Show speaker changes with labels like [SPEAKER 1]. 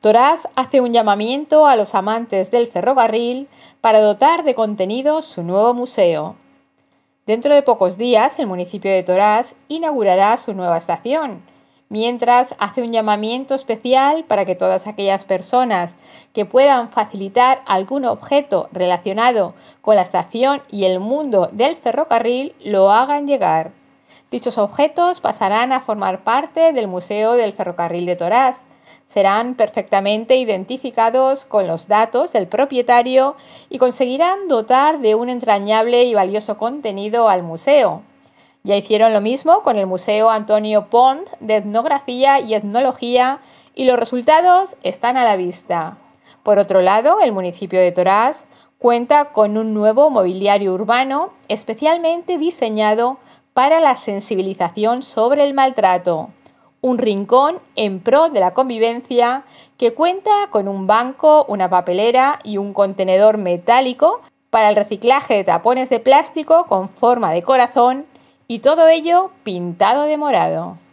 [SPEAKER 1] Torás hace un llamamiento a los amantes del ferrocarril para dotar de contenido su nuevo museo. Dentro de pocos días, el municipio de Torás inaugurará su nueva estación, mientras hace un llamamiento especial para que todas aquellas personas que puedan facilitar algún objeto relacionado con la estación y el mundo del ferrocarril lo hagan llegar. Dichos objetos pasarán a formar parte del Museo del Ferrocarril de Torás, serán perfectamente identificados con los datos del propietario y conseguirán dotar de un entrañable y valioso contenido al museo. Ya hicieron lo mismo con el Museo Antonio Pont de Etnografía y Etnología y los resultados están a la vista. Por otro lado, el municipio de Torás cuenta con un nuevo mobiliario urbano especialmente diseñado para la sensibilización sobre el maltrato un rincón en pro de la convivencia que cuenta con un banco, una papelera y un contenedor metálico para el reciclaje de tapones de plástico con forma de corazón y todo ello pintado de morado.